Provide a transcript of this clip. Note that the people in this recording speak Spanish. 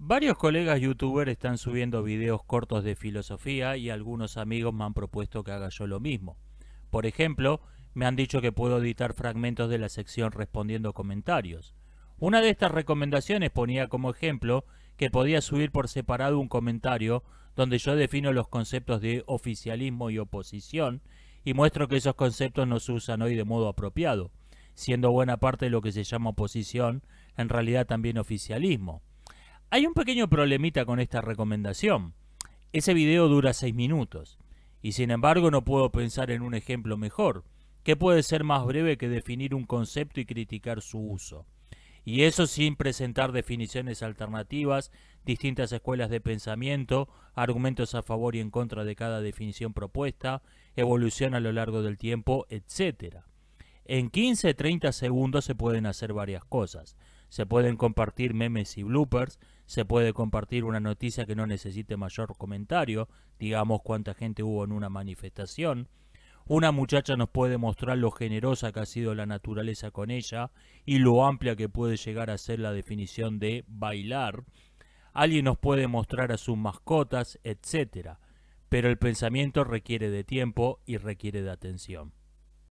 Varios colegas youtubers están subiendo videos cortos de filosofía y algunos amigos me han propuesto que haga yo lo mismo. Por ejemplo, me han dicho que puedo editar fragmentos de la sección respondiendo comentarios. Una de estas recomendaciones ponía como ejemplo que podía subir por separado un comentario donde yo defino los conceptos de oficialismo y oposición y muestro que esos conceptos no se usan hoy de modo apropiado, siendo buena parte de lo que se llama oposición en realidad también oficialismo. Hay un pequeño problemita con esta recomendación. Ese video dura 6 minutos, y sin embargo no puedo pensar en un ejemplo mejor, que puede ser más breve que definir un concepto y criticar su uso. Y eso sin presentar definiciones alternativas, distintas escuelas de pensamiento, argumentos a favor y en contra de cada definición propuesta, evolución a lo largo del tiempo, etc. En 15-30 segundos se pueden hacer varias cosas se pueden compartir memes y bloopers, se puede compartir una noticia que no necesite mayor comentario, digamos cuánta gente hubo en una manifestación. Una muchacha nos puede mostrar lo generosa que ha sido la naturaleza con ella y lo amplia que puede llegar a ser la definición de bailar. Alguien nos puede mostrar a sus mascotas, etc. Pero el pensamiento requiere de tiempo y requiere de atención.